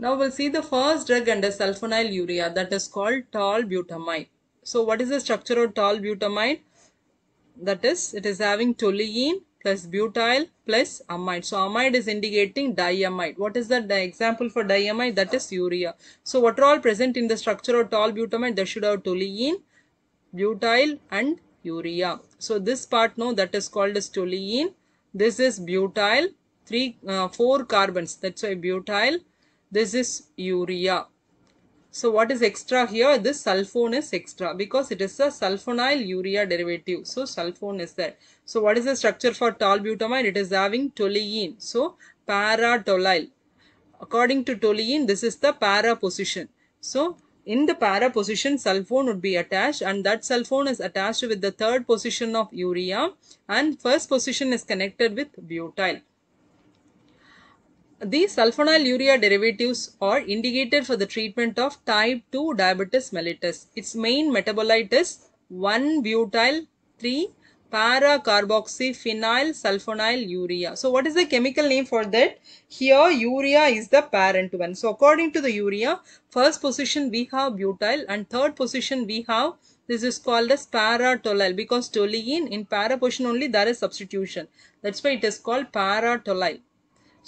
Now we'll see the first drug under sulfonyl urea that is called tolbutamide. So what is the structure of tolbutamide? That is, it is having toluene plus butyl plus amide. So amide is indicating diamide. What is the example for diamide? That is urea. So what are all present in the structure of tolbutamide? That should have toluene, butyl and urea. So this part no that is called as toluene. This is butyl, three, uh, four carbons. That's why butyl this is urea so what is extra here? This sulfone is extra because it is a sulfonyl urea derivative. So sulfone is there. So what is the structure for tolbutamide? It is having toluene. So para tolyl. According to toluene, this is the para position. So in the para position, sulfone would be attached and that sulfone is attached with the third position of urea and first position is connected with butyl. The sulfonylurea derivatives are indicated for the treatment of type 2 diabetes mellitus. Its main metabolite is 1-butyl-3 paracarboxyphenyl sulfonyl urea. So what is the chemical name for that? Here urea is the parent one. So according to the urea, first position we have butyl and third position we have this is called as paratolyl because toluene in para position only there is substitution. That's why it is called paratolyl.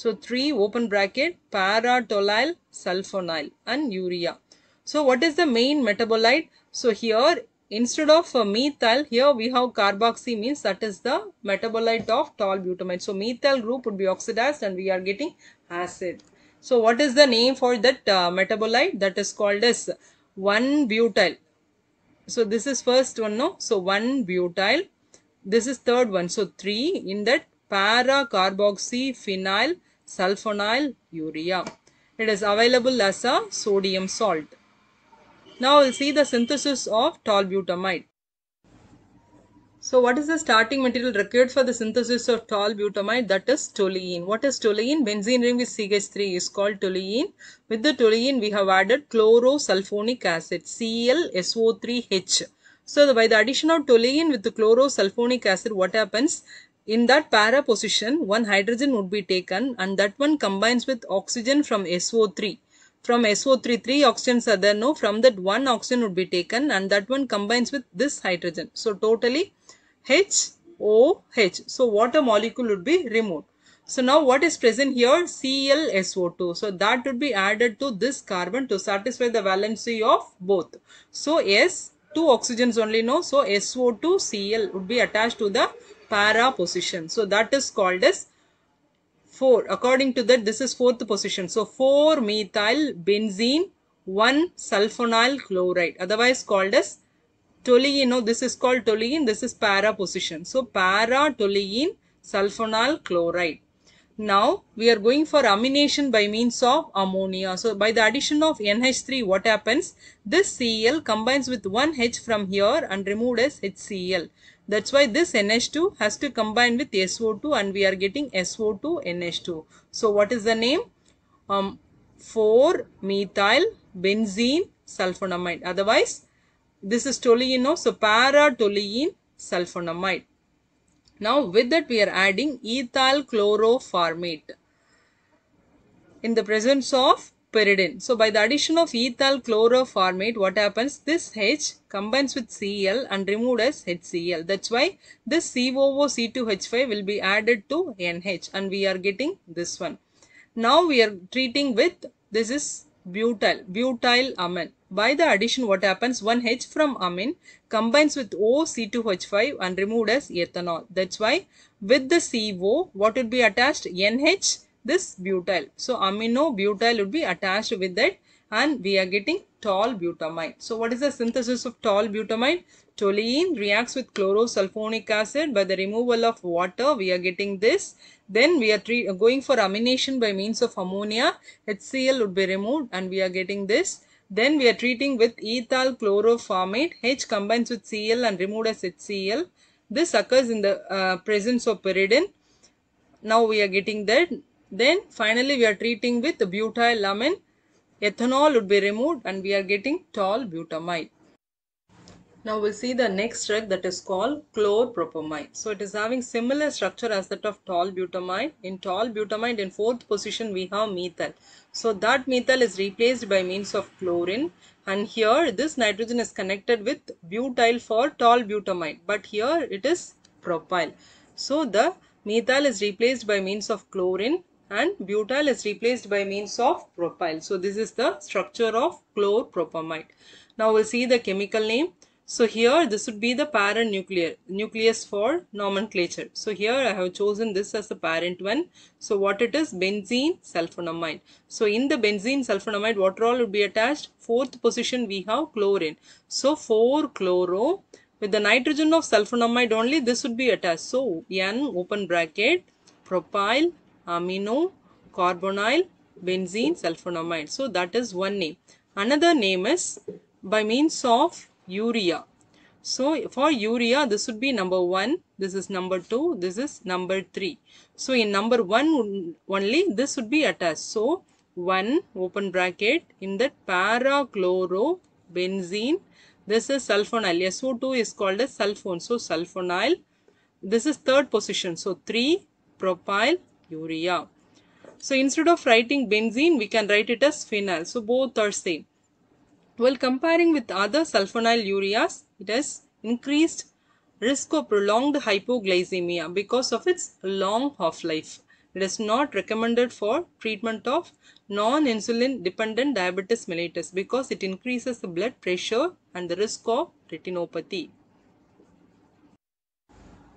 So 3 open bracket paratollyl sulfonyl and urea. So what is the main metabolite? So here instead of uh, methyl here we have carboxy means that is the metabolite of tolbutamide. So methyl group would be oxidized and we are getting acid. So what is the name for that uh, metabolite that is called as 1-butyl. So this is first one no. So 1-butyl. This is third one. So 3 in that para carboxy phenyl sulfonyl urea. It is available as a sodium salt. Now we'll see the synthesis of tolbutamide. So what is the starting material required for the synthesis of tolbutamide? That is toluene. What is toluene? Benzene ring with CH3 is called toluene. With the toluene we have added chlorosulfonic acid ClSO3H. So by the addition of toluene with the chlorosulfonic acid what happens? In that para position, one hydrogen would be taken and that one combines with oxygen from SO3. From SO3, three oxygens are there. No, from that one oxygen would be taken and that one combines with this hydrogen. So totally HOH. So water molecule would be removed. So now what is present here? ClSO2. So that would be added to this carbon to satisfy the valency of both. So S, two oxygens only no. So SO2 Cl would be attached to the para position. So that is called as 4. According to that, this is fourth position. So 4 methyl benzene 1 sulfonyl chloride, otherwise called as toluene. No, this is called toluene. This is para position. So para toluene sulfonyl chloride now we are going for amination by means of ammonia. So by the addition of NH3 what happens? This Cl combines with one H from here and removed as HCl. That's why this NH2 has to combine with SO2 and we are getting SO2 NH2. So what is the name? Um, 4 methyl benzene sulfonamide. Otherwise this is toluene. So para toluene sulfonamide. Now with that we are adding ethyl chloroformate in the presence of pyridine. So by the addition of ethyl chloroformate what happens? This H combines with Cl and removed as HCl. That's why this COOC2H5 will be added to NH and we are getting this one. Now we are treating with this is butyl, butyl amine. By the addition what happens? One H from amine combines with OC2H5 and removed as ethanol. That's why with the CO what would be attached? NH this butyl. So amino butyl would be attached with that and we are getting tall butamine. So what is the synthesis of tall butamine? Toluene reacts with chlorosulfonic acid by the removal of water. We are getting this. Then we are going for amination by means of ammonia. HCl would be removed and we are getting this. Then we are treating with ethyl chloroformate. H combines with Cl and removed as HCl. This occurs in the uh, presence of pyridine. Now we are getting that. Then finally we are treating with butyl Ethanol would be removed and we are getting tall butamide. Now we'll see the next drug that is called chlorpropamide. So it is having similar structure as that of tolbutamide. In tolbutamide in fourth position we have methyl. So that methyl is replaced by means of chlorine and here this nitrogen is connected with butyl for tolbutamide but here it is propyl. So the methyl is replaced by means of chlorine and butyl is replaced by means of propyl. So this is the structure of chlorpropamide. Now we'll see the chemical name. So here this would be the parent nuclear, nucleus for nomenclature. So here I have chosen this as the parent one. So what it is? Benzene sulfonamide. So in the benzene sulfonamide water all would be attached? Fourth position we have chlorine. So 4 chloro with the nitrogen of sulfonamide only this would be attached. So N open bracket propyl amino carbonyl benzene sulfonamide. So that is one name. Another name is by means of urea. So for urea, this would be number 1, this is number 2, this is number 3. So in number 1 only, this would be attached. So 1 open bracket in that parachlorobenzene, this is sulfonyl. SO2 is called as sulfone. So sulfonyl, this is third position. So 3 propyl urea. So instead of writing benzene, we can write it as phenyl. So both are same. While comparing with other sulfonylureas, it has increased risk of prolonged hypoglycemia because of its long half-life. It is not recommended for treatment of non-insulin dependent diabetes mellitus because it increases the blood pressure and the risk of retinopathy.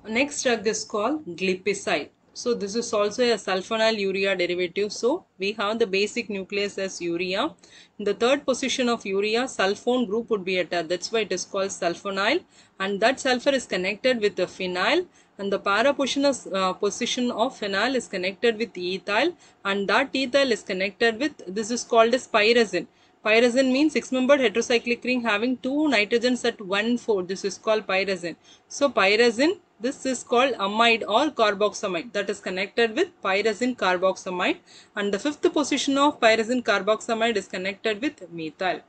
Next drug is called glipizide. So this is also a sulfonyl urea derivative. So we have the basic nucleus as urea. In the third position of urea, sulfone group would be attached. That's why it is called sulfonyl. And that sulfur is connected with the phenyl. And the para position of, uh, position of phenyl is connected with ethyl. And that ethyl is connected with, this is called as pyrazine. Pyrazine means six-membered heterocyclic ring having two nitrogens at one four. This is called pyrazine. So pyrazine this is called amide or carboxamide that is connected with pyrazine carboxamide and the fifth position of pyrazine carboxamide is connected with methyl.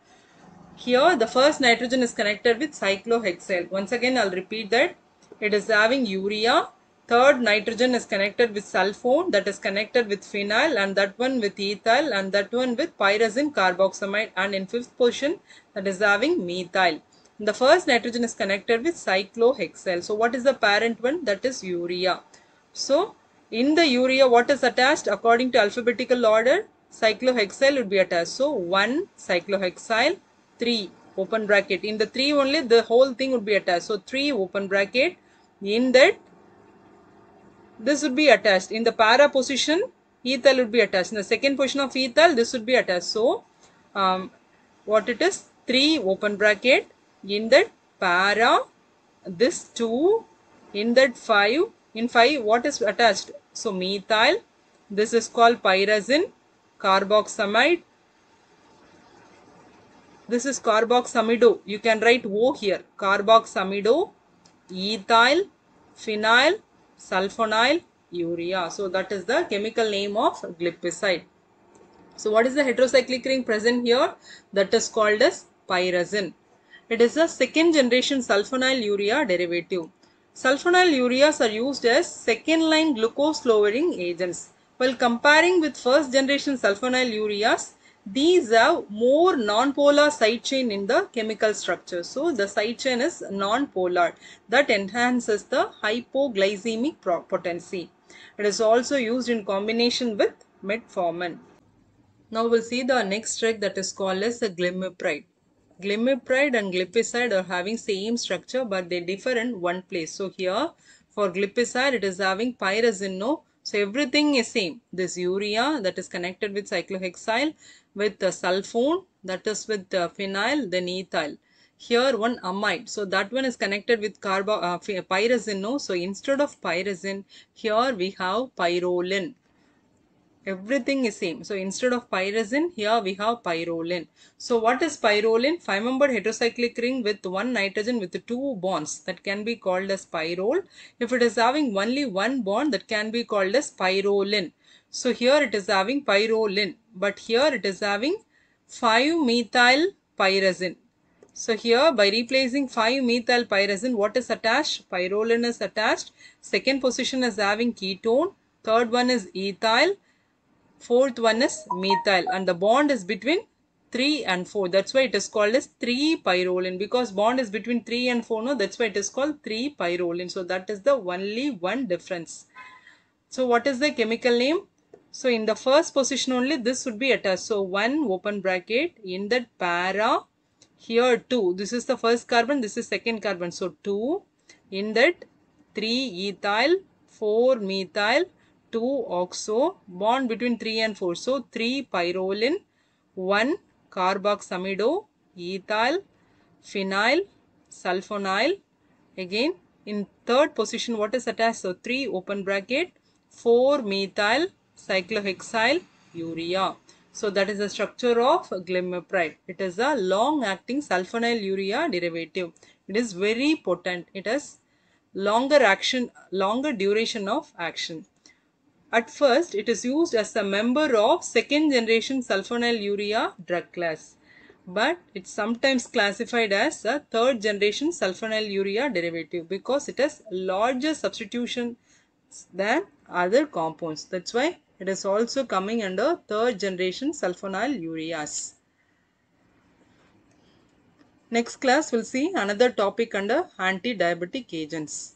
Here the first nitrogen is connected with cyclohexyl. Once again I will repeat that it is having urea. Third nitrogen is connected with sulfone that is connected with phenyl and that one with ethyl and that one with pyrazine carboxamide and in fifth position that is having methyl. The first nitrogen is connected with cyclohexyl. So what is the parent one? That is urea. So in the urea what is attached according to alphabetical order? Cyclohexyl would be attached. So 1 cyclohexyl, 3 open bracket. In the 3 only the whole thing would be attached. So 3 open bracket. In that this would be attached. In the para position ethyl would be attached. In the second position of ethyl this would be attached. So um, what it is 3 open bracket in that para, this 2, in that 5, in 5 what is attached? So methyl, this is called pyrazine, carboxamide, this is carboxamido. You can write O here, carboxamido, ethyl, phenyl, sulfonyl, urea. So that is the chemical name of glipizide. So what is the heterocyclic ring present here? That is called as pyrazine. It is a second generation sulfonylurea derivative. Sulfonylureas are used as second line glucose lowering agents. While comparing with first generation sulfonylureas, these have more non-polar side chain in the chemical structure. So the side chain is non-polar that enhances the hypoglycemic potency. It is also used in combination with metformin. Now we'll see the next drug that is called as a glimepiride. Glimmepride and glipizide are having same structure but they differ in one place. So here for glipizide it is having pyrazine no. So everything is same. This urea that is connected with cyclohexyl with the sulfone that is with the phenyl then ethyl. Here one amide. So that one is connected with carbo, uh, pyrazine no. So instead of pyrazine here we have pyrolin everything is same. So instead of pyrazine, here we have pyrolin. So what is pyrolin? 5 membered heterocyclic ring with one nitrogen with two bonds that can be called as pyrrole. If it is having only one bond that can be called as pyrolin. So here it is having pyrolin but here it is having 5-methyl pyrazine. So here by replacing 5-methyl pyrazine what is attached? Pyrolin is attached. Second position is having ketone. Third one is ethyl Fourth one is methyl and the bond is between 3 and 4. That's why it is called as 3 pyrolin because bond is between 3 and 4. No, that's why it is called 3 pyrolin So that is the only one difference. So what is the chemical name? So in the first position only this would be attached. So 1 open bracket in that para here 2. This is the first carbon. This is second carbon. So 2 in that 3 ethyl 4 methyl 2 oxo bond between 3 and 4. So 3 pyrolin 1 carboxamido, ethyl, phenyl, sulfonyl. Again in third position what is attached? So 3 open bracket, 4 methyl cyclohexyl urea. So that is the structure of glimepiride. It is a long acting sulfonyl urea derivative. It is very potent. It has longer action, longer duration of action. At first, it is used as a member of second generation sulfonylurea drug class, but it's sometimes classified as a third generation sulfonylurea derivative because it has larger substitution than other compounds. That's why it is also coming under third generation sulfonylureas. Next class, we'll see another topic under anti-diabetic agents.